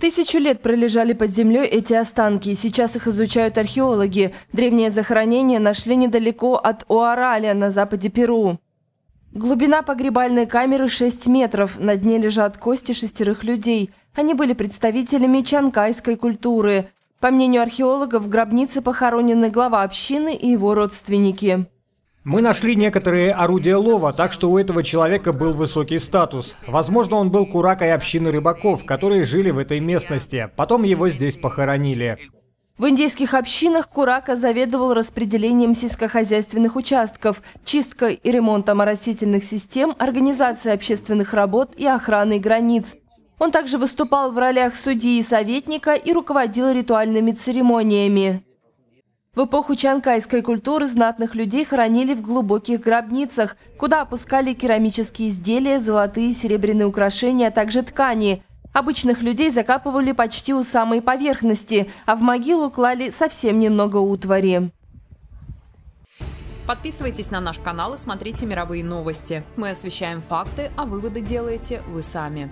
Тысячу лет пролежали под землей эти останки. Сейчас их изучают археологи. Древнее захоронение нашли недалеко от Уараля на западе Перу. Глубина погребальной камеры 6 метров. На дне лежат кости шестерых людей. Они были представителями чанкайской культуры. По мнению археологов, в гробнице похоронены глава общины и его родственники. Мы нашли некоторые орудия лова, так что у этого человека был высокий статус. Возможно, он был куракой общины рыбаков, которые жили в этой местности. Потом его здесь похоронили. В индийских общинах Курака заведовал распределением сельскохозяйственных участков, чисткой и ремонтом оросительных систем, организацией общественных работ и охраной границ. Он также выступал в ролях судьи и советника и руководил ритуальными церемониями. В эпоху чанкайской культуры знатных людей хоронили в глубоких гробницах, куда опускали керамические изделия, золотые и серебряные украшения, а также ткани. Обычных людей закапывали почти у самой поверхности, а в могилу клали совсем немного утвари. Подписывайтесь на наш канал и смотрите мировые новости. Мы освещаем факты, а выводы делаете вы сами.